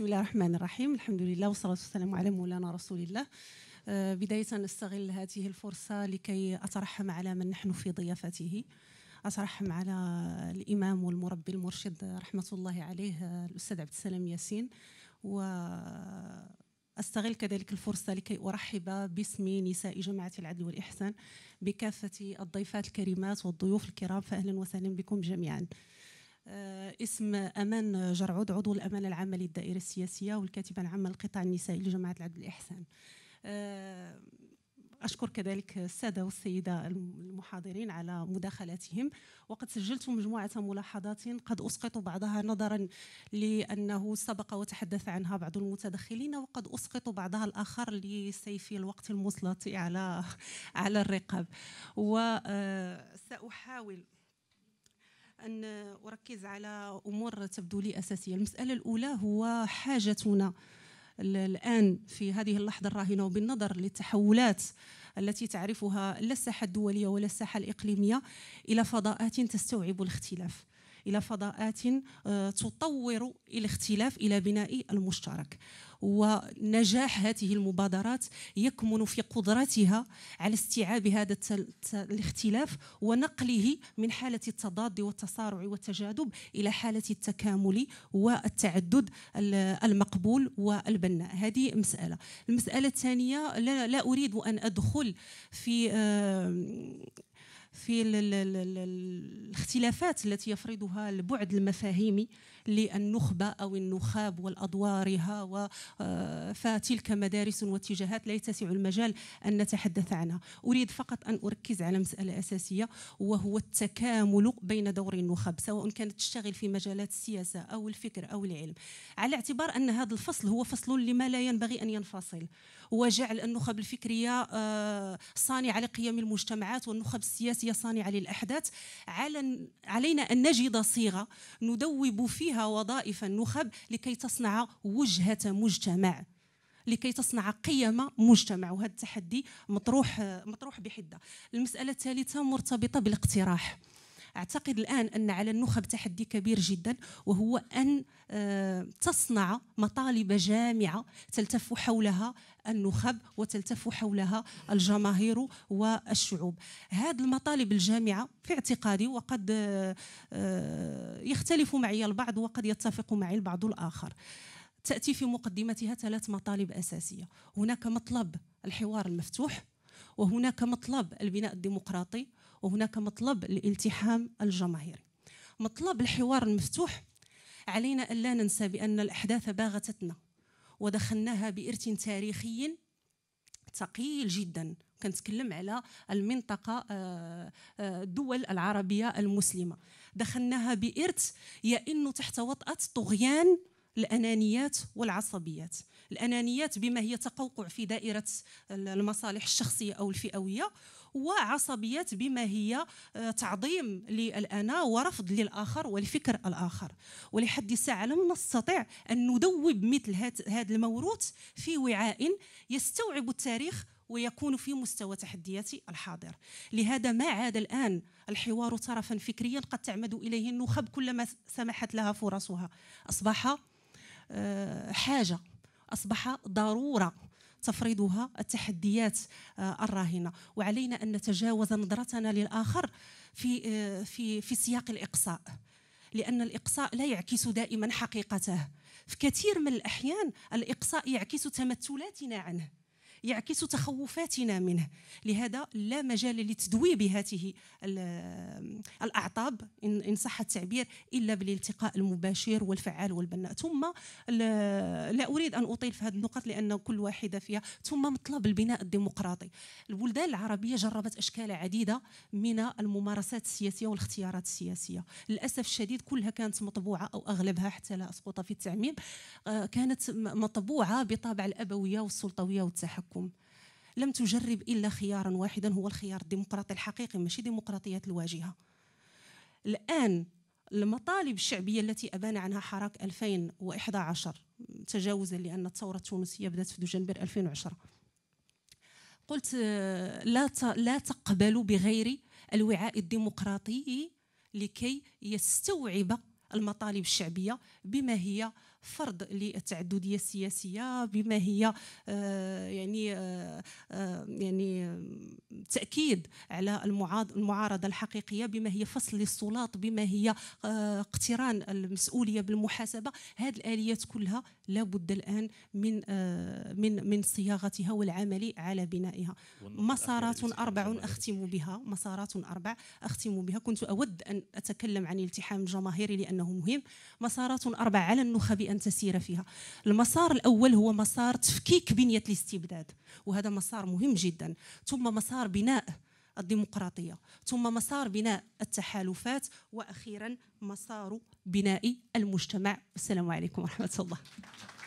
بسم الله الرحمن الرحيم الحمد لله والصلاة والسلام على مولانا رسول الله آه، بداية نستغل هذه الفرصة لكي أترحم على من نحن في ضيافته أترحم على الإمام والمربي المرشد رحمة الله عليه آه، الأستاذ عبد السلام ياسين و أستغل كذلك الفرصة لكي أرحب باسم نساء جماعة العدل والإحسان بكافة الضيفات الكريمات والضيوف الكرام فأهلا وسهلا بكم جميعا آه، اسم امان جرعود عضو الامان العامه للدائره السياسيه والكاتبه العامه للقطاع النسائي لجماعه العدل الاحسان آه، أشكر كذلك السادة والسيدة المحاضرين على مداخلاتهم وقد سجلت مجموعة ملاحظات قد أسقط بعضها نظرا لأنه سبق وتحدث عنها بعض المتدخلين وقد أسقط بعضها الآخر لسيف الوقت المسلط على على الرقاب وسأحاول آه، أن أركز على أمور تبدو لي أساسية المسألة الأولى هو حاجتنا الآن في هذه اللحظة الراهنة وبالنظر للتحولات التي تعرفها لا الساحة الدولية ولا الساحة الإقليمية إلى فضاءات تستوعب الاختلاف الى فضاءات آه، تطور الاختلاف الى بناء المشترك ونجاح هذه المبادرات يكمن في قدرتها على استيعاب هذا الاختلاف ونقله من حالة التضاد والتصارع والتجاذب إلى حالة التكامل والتعدد المقبول والبناء هذه مسألة المسألة الثانية لا, لا أريد أن أدخل في آه، في الاختلافات التي يفرضها البعد المفاهيمي للنخبة أو النخاب والأدوارها آه، فتلك مدارس واتجاهات لا يتسع المجال أن نتحدث عنها أريد فقط أن أركز على مسألة أساسية وهو التكامل بين دور النخب سواء كانت تشتغل في مجالات السياسة أو الفكر أو العلم على اعتبار أن هذا الفصل هو فصل لما لا ينبغي أن ينفصل وجعل النخب الفكرية آه، صانعة لقيم المجتمعات والنخب السياسية صانعة للأحداث علينا أن نجد صيغة ندوب فيها وظائف النخب لكي تصنع وجهة مجتمع لكي تصنع قيم مجتمع وهذا التحدي مطروح مطروح بحده المساله الثالثه مرتبطه بالاقتراح أعتقد الآن أن على النخب تحدي كبير جدا وهو أن آه، تصنع مطالب جامعة تلتف حولها النخب وتلتف حولها الجماهير والشعوب هذه المطالب الجامعة في اعتقادي وقد آه، آه، يختلف معي البعض وقد يتفق معي البعض الآخر تأتي في مقدمتها ثلاث مطالب أساسية هناك مطلب الحوار المفتوح وهناك مطلب البناء الديمقراطي وهناك مطلب الالتحام الجماهيري مطلب الحوار المفتوح علينا أن لا ننسى بأن الأحداث باغتتنا ودخلناها بإرث تاريخي ثقيل جدا كنتكلم على المنطقة آه، آه، الدول العربية المسلمة دخلناها بإرث يئن تحت وطأة طغيان الانانيات والعصبيات الانانيات بما هي تقوقع في دائره المصالح الشخصيه او الفئويه وعصبيات بما هي آه، تعظيم للأنا ورفض للآخر والفكر الآخر ولحد الساعة لم نستطع أن ندوب مثل هذا الموروث في وعاء يستوعب التاريخ ويكون في مستوى تحديات الحاضر لهذا ما عاد الآن الحوار طرفا فكريا قد تعمد إليه النخب كلما سمحت لها فرصها أصبح آه، حاجه اصبح ضروره تفرضها التحديات آه، الراهنه وعلينا ان نتجاوز نظرتنا للاخر في آه، في في سياق الاقصاء لان الاقصاء لا يعكس دائما حقيقته في كثير من الاحيان الاقصاء يعكس تمثلاتنا عنه يعكس تخوفاتنا منه لهذا لا مجال لتدويب هذه الأعطاب إن صح التعبير إلا بالالتقاء المباشر والفعال والبناء ثم لا أريد أن أطيل في هذه النقط لأن كل واحدة فيها ثم مطلب البناء الديمقراطي البلدان العربية جربت أشكال عديدة من الممارسات السياسية والاختيارات السياسية للأسف الشديد كلها كانت مطبوعة أو أغلبها حتى لا أسقط في التعميم آه، كانت مطبوعة بطابع الأبوية والسلطوية والتحكم التحكم لم تجرب إلا خيارا واحدا هو الخيار الديمقراطي الحقيقي ماشي ديمقراطية الواجهة الآن المطالب الشعبية التي أبان عنها حراك 2011 تجاوزا لأن الثورة التونسية بدأت في دجنبر 2010 قلت لا لا تقبل بغير الوعاء الديمقراطي لكي يستوعب المطالب الشعبية بما هي فرض للتعددية السياسية بما هي آه، يعني, آه، آه، يعني التاكيد على المعارضه الحقيقيه بما هي فصل للسلاط بما هي آه، اقتران المسؤوليه بالمحاسبه هذه الاليات كلها لابد الان من آه، من من صياغتها والعمل على بنائها مسارات اربع اختم بها مسارات اربع اختم بها كنت اود ان اتكلم عن الالتحام الجماهيري لانه مهم مسارات اربع على النخب ان تسير فيها المسار الاول هو مسار تفكيك بنيه الاستبداد وهذا مسار مهم جدا ثم مسار بناء الديمقراطيه ثم مسار بناء التحالفات واخيرا مسار بناء المجتمع السلام عليكم ورحمه الله